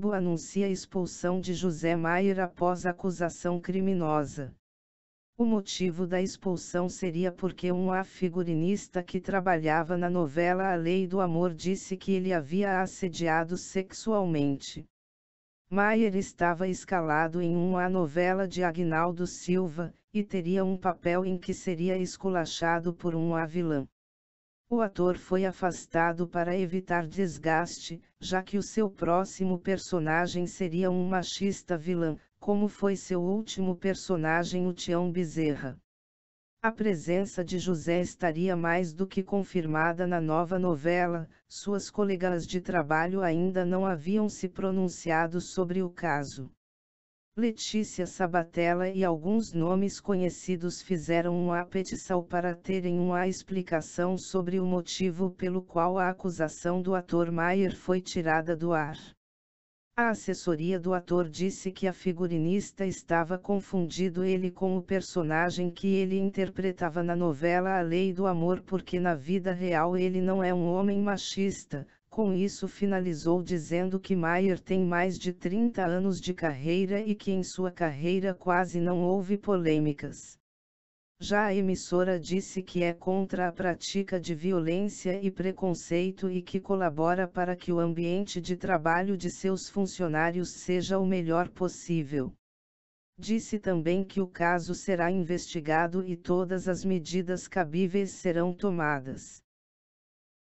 Globo anuncia expulsão de José Maier após acusação criminosa. O motivo da expulsão seria porque um figurinista que trabalhava na novela A Lei do Amor disse que ele havia assediado sexualmente. Maier estava escalado em uma novela de Agnaldo Silva, e teria um papel em que seria esculachado por um vilã. O ator foi afastado para evitar desgaste, já que o seu próximo personagem seria um machista vilã, como foi seu último personagem o Tião Bezerra. A presença de José estaria mais do que confirmada na nova novela, suas colegas de trabalho ainda não haviam se pronunciado sobre o caso. Letícia Sabatella e alguns nomes conhecidos fizeram uma petição para terem uma explicação sobre o motivo pelo qual a acusação do ator Maier foi tirada do ar. A assessoria do ator disse que a figurinista estava confundido ele com o personagem que ele interpretava na novela A Lei do Amor porque na vida real ele não é um homem machista, com isso, finalizou dizendo que Maier tem mais de 30 anos de carreira e que em sua carreira quase não houve polêmicas. Já a emissora disse que é contra a prática de violência e preconceito e que colabora para que o ambiente de trabalho de seus funcionários seja o melhor possível. Disse também que o caso será investigado e todas as medidas cabíveis serão tomadas.